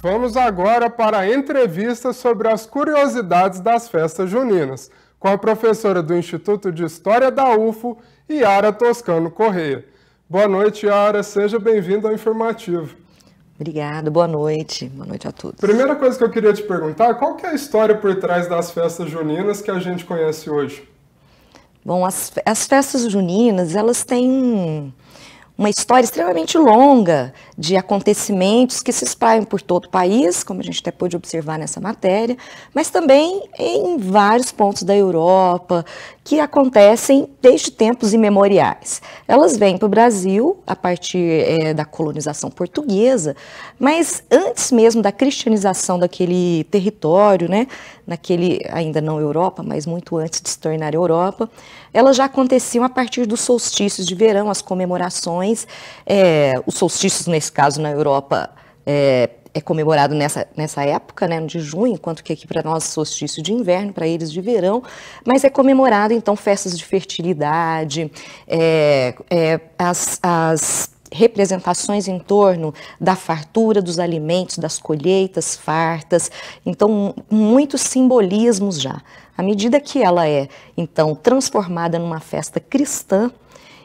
Vamos agora para a entrevista sobre as curiosidades das festas juninas, com a professora do Instituto de História da UFO, Yara Toscano Correia. Boa noite, Yara. Seja bem-vindo ao Informativo. Obrigado, boa noite. Boa noite a todos. Primeira coisa que eu queria te perguntar, qual que é a história por trás das festas juninas que a gente conhece hoje? Bom, as, as festas juninas, elas têm uma história extremamente longa, de acontecimentos que se espalham por todo o país, como a gente até pôde observar nessa matéria, mas também em vários pontos da Europa, que acontecem desde tempos imemoriais. Elas vêm para o Brasil a partir é, da colonização portuguesa, mas antes mesmo da cristianização daquele território, né, naquele, ainda não Europa, mas muito antes de se tornar Europa, elas já aconteciam a partir dos solstícios de verão, as comemorações, é, os solstícios nesse esse caso na Europa é, é comemorado nessa, nessa época, né, de junho, enquanto que aqui para nós solstício de inverno, para eles de verão, mas é comemorado então festas de fertilidade, é, é, as, as representações em torno da fartura dos alimentos, das colheitas fartas, então muitos simbolismos já. À medida que ela é então transformada numa festa cristã,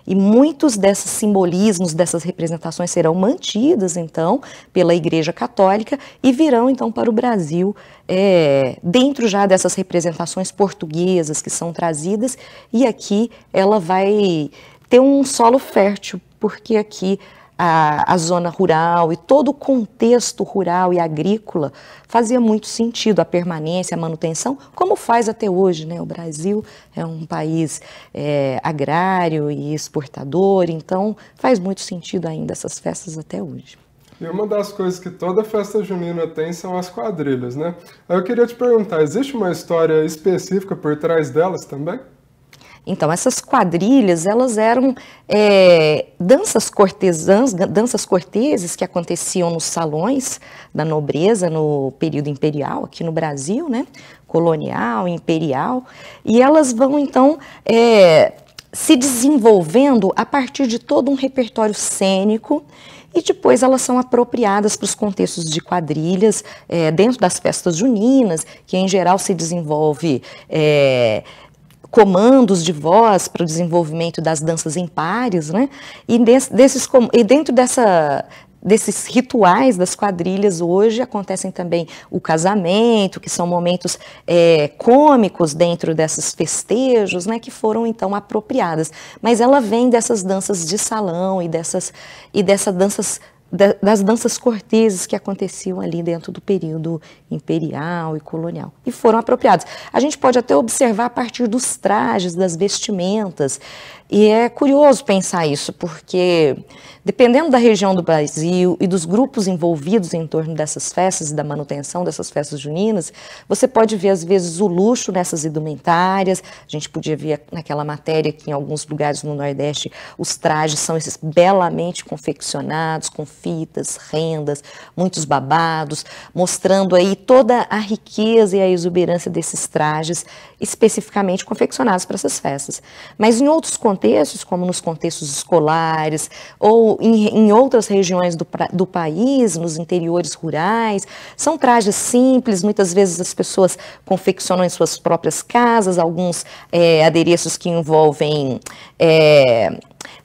e muitos desses simbolismos, dessas representações serão mantidas, então, pela Igreja Católica e virão, então, para o Brasil, é, dentro já dessas representações portuguesas que são trazidas. E aqui ela vai ter um solo fértil, porque aqui a, a zona rural e todo o contexto rural e agrícola fazia muito sentido a permanência, a manutenção, como faz até hoje. Né? O Brasil é um país é, agrário e exportador, então faz muito sentido ainda essas festas até hoje. E uma das coisas que toda festa junina tem são as quadrilhas, né? Eu queria te perguntar, existe uma história específica por trás delas também? Então, essas quadrilhas, elas eram é, danças cortesãs, danças corteses que aconteciam nos salões da nobreza no período imperial, aqui no Brasil, né? colonial, imperial, e elas vão, então, é, se desenvolvendo a partir de todo um repertório cênico e depois elas são apropriadas para os contextos de quadrilhas é, dentro das festas juninas, que em geral se desenvolve é, comandos de voz para o desenvolvimento das danças em pares, né? E, desses, e dentro dessa, desses rituais das quadrilhas hoje acontecem também o casamento, que são momentos é, cômicos dentro desses festejos, né, que foram então apropriadas. Mas ela vem dessas danças de salão e dessas e dessas danças das danças corteses que aconteciam ali dentro do período imperial e colonial e foram apropriadas. A gente pode até observar a partir dos trajes, das vestimentas, e é curioso pensar isso, porque dependendo da região do Brasil e dos grupos envolvidos em torno dessas festas e da manutenção dessas festas juninas, você pode ver às vezes o luxo nessas indumentárias. A gente podia ver naquela matéria que em alguns lugares no Nordeste os trajes são esses belamente confeccionados com fitas, rendas, muitos babados, mostrando aí toda a riqueza e a exuberância desses trajes especificamente confeccionados para essas festas. Mas em outros contextos, como nos contextos escolares ou em, em outras regiões do, do país, nos interiores rurais, são trajes simples, muitas vezes as pessoas confeccionam em suas próprias casas, alguns é, adereços que envolvem é,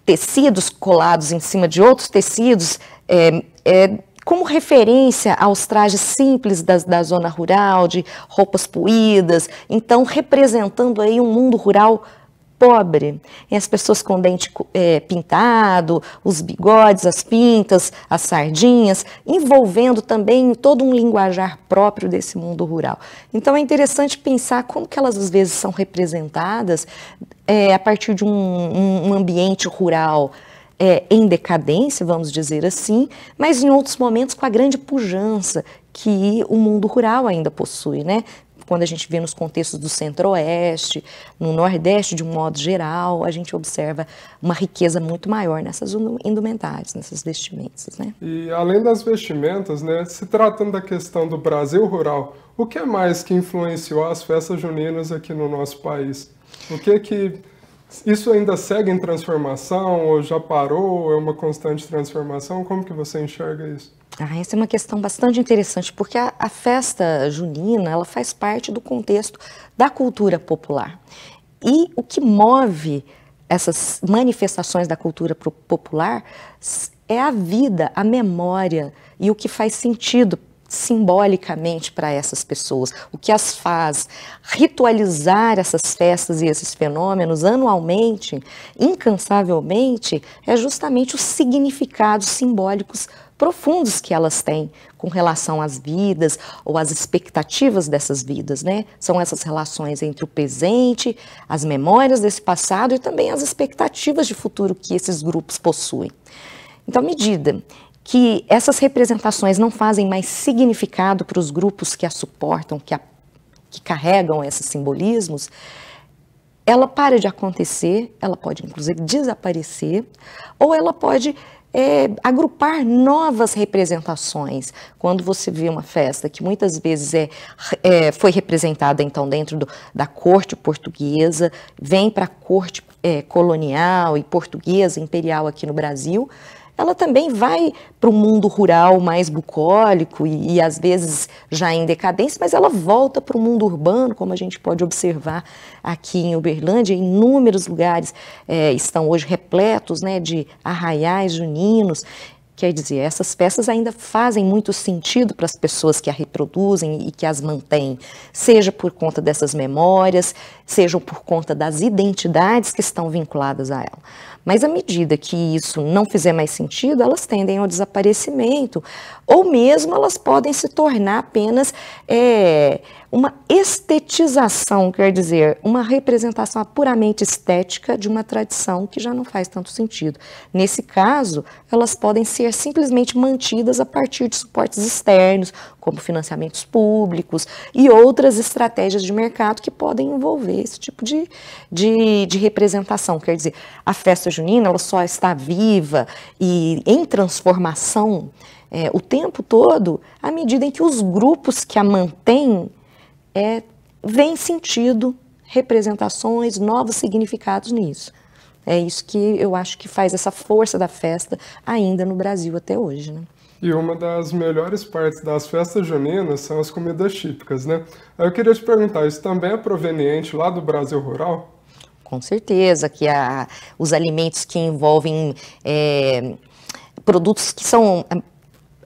tecidos colados em cima de outros tecidos, é, é, como referência aos trajes simples da zona rural, de roupas puídas, então representando aí um mundo rural pobre. E as pessoas com dente é, pintado, os bigodes, as pintas, as sardinhas, envolvendo também todo um linguajar próprio desse mundo rural. Então é interessante pensar como que elas às vezes são representadas é, a partir de um, um ambiente rural é, em decadência, vamos dizer assim, mas em outros momentos com a grande pujança que o mundo rural ainda possui, né? Quando a gente vê nos contextos do centro-oeste, no nordeste de um modo geral, a gente observa uma riqueza muito maior nessas indumentárias, nessas vestimentas, né? E além das vestimentas, né, se tratando da questão do Brasil rural, o que é mais que influenciou as festas juninas aqui no nosso país? O que que isso ainda segue em transformação ou já parou? Ou é uma constante transformação? Como que você enxerga isso? Ah, essa é uma questão bastante interessante, porque a, a festa junina ela faz parte do contexto da cultura popular. E o que move essas manifestações da cultura popular é a vida, a memória e o que faz sentido simbolicamente para essas pessoas, o que as faz ritualizar essas festas e esses fenômenos anualmente, incansavelmente, é justamente os significados simbólicos profundos que elas têm com relação às vidas ou às expectativas dessas vidas, né? São essas relações entre o presente, as memórias desse passado e também as expectativas de futuro que esses grupos possuem. Então, à medida que essas representações não fazem mais significado para os grupos que a suportam, que, a, que carregam esses simbolismos, ela para de acontecer, ela pode inclusive desaparecer, ou ela pode é, agrupar novas representações. Quando você vê uma festa que muitas vezes é, é foi representada então dentro do, da corte portuguesa, vem para a corte é, colonial e portuguesa imperial aqui no Brasil, ela também vai para o mundo rural mais bucólico e, e, às vezes já em decadência, mas ela volta para o mundo urbano, como a gente pode observar aqui em Uberlândia. Inúmeros lugares é, estão hoje repletos né, de arraiais juninos. Quer dizer, essas peças ainda fazem muito sentido para as pessoas que a reproduzem e que as mantêm, seja por conta dessas memórias, sejam por conta das identidades que estão vinculadas a ela. Mas à medida que isso não fizer mais sentido, elas tendem ao desaparecimento, ou mesmo elas podem se tornar apenas é, uma estetização, quer dizer, uma representação puramente estética de uma tradição que já não faz tanto sentido. Nesse caso, elas podem ser simplesmente mantidas a partir de suportes externos, como financiamentos públicos e outras estratégias de mercado que podem envolver esse tipo de, de, de representação. Quer dizer, a festa junina ela só está viva e em transformação é, o tempo todo à medida em que os grupos que a mantêm é, veem sentido, representações, novos significados nisso. É isso que eu acho que faz essa força da festa ainda no Brasil até hoje. Né? E uma das melhores partes das festas juninas são as comidas típicas, né? Eu queria te perguntar, isso também é proveniente lá do Brasil rural? Com certeza, que a, os alimentos que envolvem é, produtos que são é,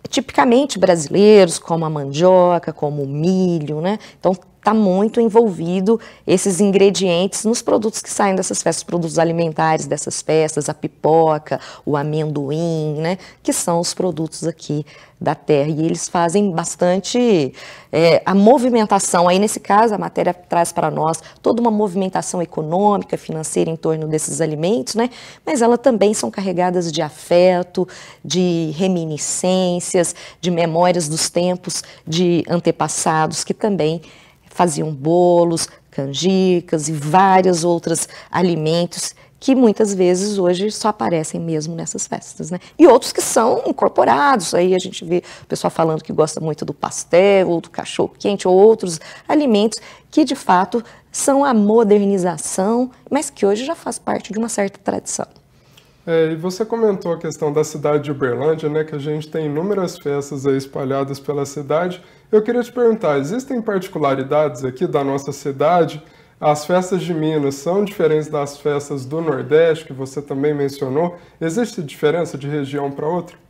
tipicamente brasileiros, como a mandioca, como o milho, né? Então está muito envolvido esses ingredientes nos produtos que saem dessas festas, produtos alimentares dessas festas, a pipoca, o amendoim, né, que são os produtos aqui da terra. E eles fazem bastante é, a movimentação. Aí, nesse caso, a matéria traz para nós toda uma movimentação econômica, financeira em torno desses alimentos, né? Mas elas também são carregadas de afeto, de reminiscências, de memórias dos tempos de antepassados que também faziam bolos, canjicas e várias outras alimentos que muitas vezes hoje só aparecem mesmo nessas festas, né? E outros que são incorporados, aí a gente vê o pessoal falando que gosta muito do pastel, ou do cachorro quente, ou outros alimentos que de fato são a modernização, mas que hoje já faz parte de uma certa tradição. É, e você comentou a questão da cidade de Uberlândia, né, que a gente tem inúmeras festas espalhadas pela cidade. Eu queria te perguntar, existem particularidades aqui da nossa cidade? As festas de Minas são diferentes das festas do Nordeste, que você também mencionou? Existe diferença de região para outra?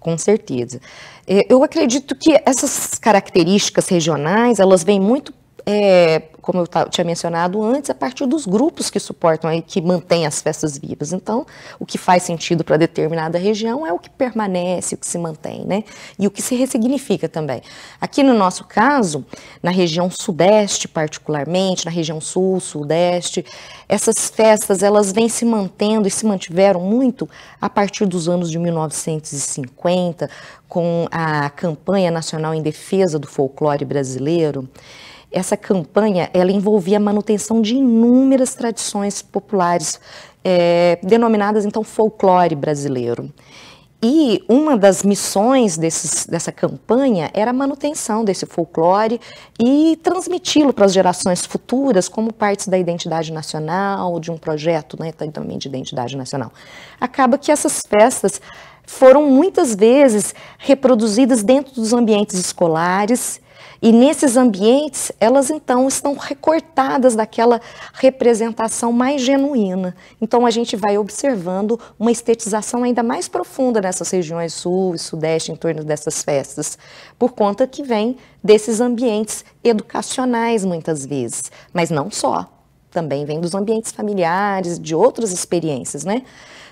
com certeza. É, eu acredito que essas características regionais, elas vêm muito é, como eu tinha mencionado antes, a partir dos grupos que suportam e que mantêm as festas vivas. Então, o que faz sentido para determinada região é o que permanece, o que se mantém, né? E o que se ressignifica também. Aqui no nosso caso, na região sudeste particularmente, na região sul, sudeste, essas festas elas vêm se mantendo e se mantiveram muito a partir dos anos de 1950, com a campanha nacional em defesa do folclore brasileiro essa campanha ela envolvia a manutenção de inúmeras tradições populares, é, denominadas então folclore brasileiro. E uma das missões desses, dessa campanha era a manutenção desse folclore e transmiti-lo para as gerações futuras como partes da identidade nacional, de um projeto né, também de identidade nacional. Acaba que essas festas foram muitas vezes reproduzidas dentro dos ambientes escolares, e nesses ambientes, elas então estão recortadas daquela representação mais genuína. Então a gente vai observando uma estetização ainda mais profunda nessas regiões sul e sudeste em torno dessas festas, por conta que vem desses ambientes educacionais muitas vezes, mas não só, também vem dos ambientes familiares, de outras experiências, né?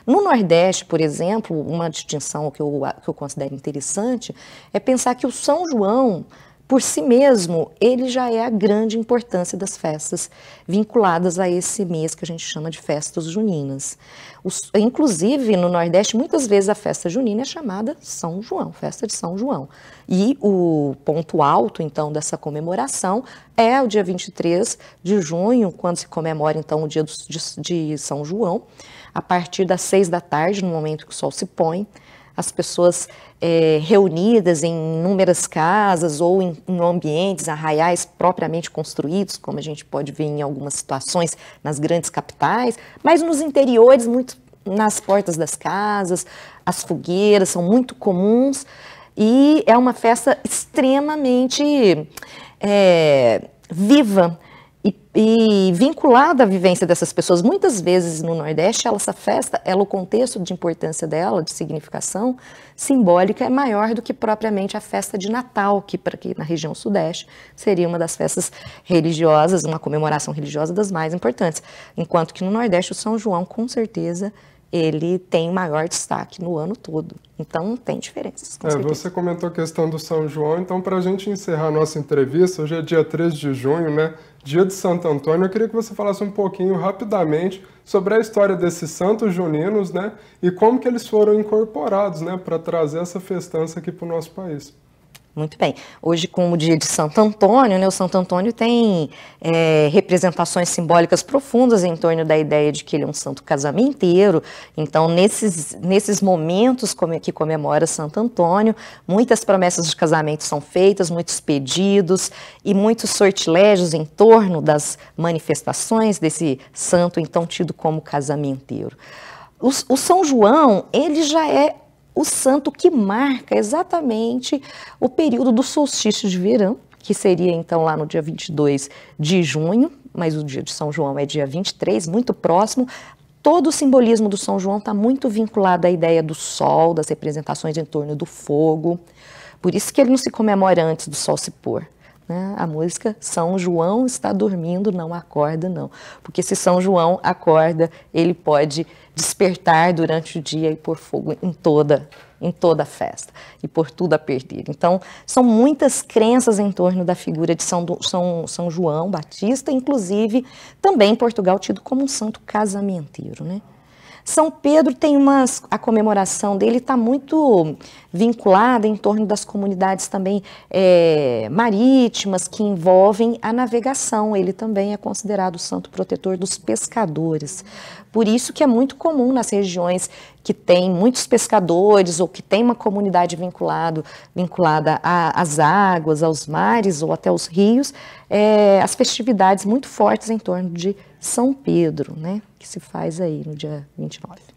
No Nordeste, por exemplo, uma distinção que eu, que eu considero interessante é pensar que o São João por si mesmo, ele já é a grande importância das festas vinculadas a esse mês que a gente chama de festas juninas. Os, inclusive, no Nordeste, muitas vezes a festa junina é chamada São João, festa de São João. E o ponto alto, então, dessa comemoração é o dia 23 de junho, quando se comemora, então, o dia do, de, de São João, a partir das seis da tarde, no momento que o sol se põe as pessoas é, reunidas em inúmeras casas ou em, em, ambientes arraiais propriamente construídos, como a gente pode ver em algumas situações nas grandes capitais, mas nos interiores, muito nas portas das casas, as fogueiras são muito comuns e é uma festa extremamente é, viva e, e, vinculada à vivência dessas pessoas. Muitas vezes no Nordeste, ela, essa festa, ela, o contexto de importância dela, de significação simbólica, é maior do que propriamente a festa de Natal, que para aqui na região Sudeste seria uma das festas religiosas, uma comemoração religiosa das mais importantes. Enquanto que no Nordeste, o São João, com certeza, ele tem maior destaque no ano todo. Então, tem diferenças. Com é, você comentou a questão do São João, então, para a gente encerrar a nossa entrevista, hoje é dia 3 de junho, né? Dia de Santo Antônio, eu queria que você falasse um pouquinho rapidamente sobre a história desses santos juninos, né? E como que eles foram incorporados, né, para trazer essa festança aqui para o nosso país. Muito bem. Hoje, como o dia de Santo Antônio, né, o Santo Antônio tem é, representações simbólicas profundas em torno da ideia de que ele é um santo casamenteiro. Então, nesses, nesses momentos que comemora Santo Antônio, muitas promessas de casamento são feitas, muitos pedidos e muitos sortilégios em torno das manifestações desse santo, então tido como casamenteiro. O, o São João, ele já é o santo que marca exatamente o período do solstício de verão, que seria então lá no dia 22 de junho, mas o dia de São João é dia 23, muito próximo, todo o simbolismo do São João está muito vinculado à ideia do sol, das representações em torno do fogo. Por isso que ele não se comemora antes do sol se pôr. Né? A música São João está dormindo, não acorda, não. Porque se São João acorda, ele pode despertar durante o dia e pôr fogo em toda em toda a festa e por tudo a perder. Então, são muitas crenças em torno da figura de São, São, São João Batista, inclusive também em Portugal tido como um santo casamenteiro, né? São Pedro tem uma A comemoração dele está muito vinculada em torno das comunidades também é, marítimas que envolvem a navegação. Ele também é considerado o santo protetor dos pescadores. Por isso que é muito comum nas regiões que tem muitos pescadores ou que tem uma comunidade vinculado, vinculada às águas, aos mares ou até aos rios, é, as festividades muito fortes em torno de são Pedro, né, que se faz aí no dia 29.